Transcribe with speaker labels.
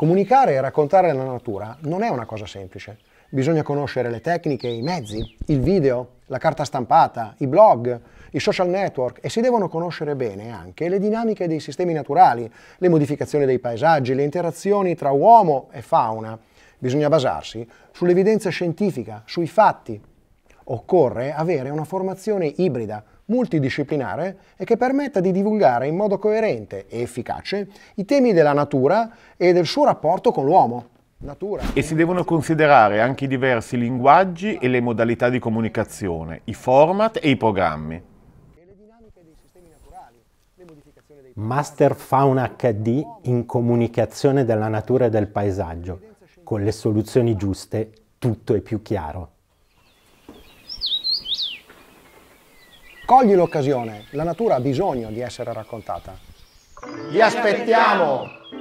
Speaker 1: Comunicare e raccontare la natura non è una cosa semplice. Bisogna conoscere le tecniche, i mezzi, il video, la carta stampata, i blog, i social network e si devono conoscere bene anche le dinamiche dei sistemi naturali, le modificazioni dei paesaggi, le interazioni tra uomo e fauna. Bisogna basarsi sull'evidenza scientifica, sui fatti. Occorre avere una formazione ibrida, multidisciplinare e che permetta di divulgare in modo coerente e efficace i temi della natura e del suo rapporto con l'uomo.
Speaker 2: Natura.
Speaker 3: E si devono considerare anche i diversi linguaggi e le modalità di comunicazione, i format e i programmi.
Speaker 4: Master Fauna HD in comunicazione della natura e del paesaggio. Con le soluzioni giuste tutto è più chiaro. Cogli
Speaker 1: l'occasione, la natura ha bisogno di essere raccontata.
Speaker 3: Vi aspettiamo!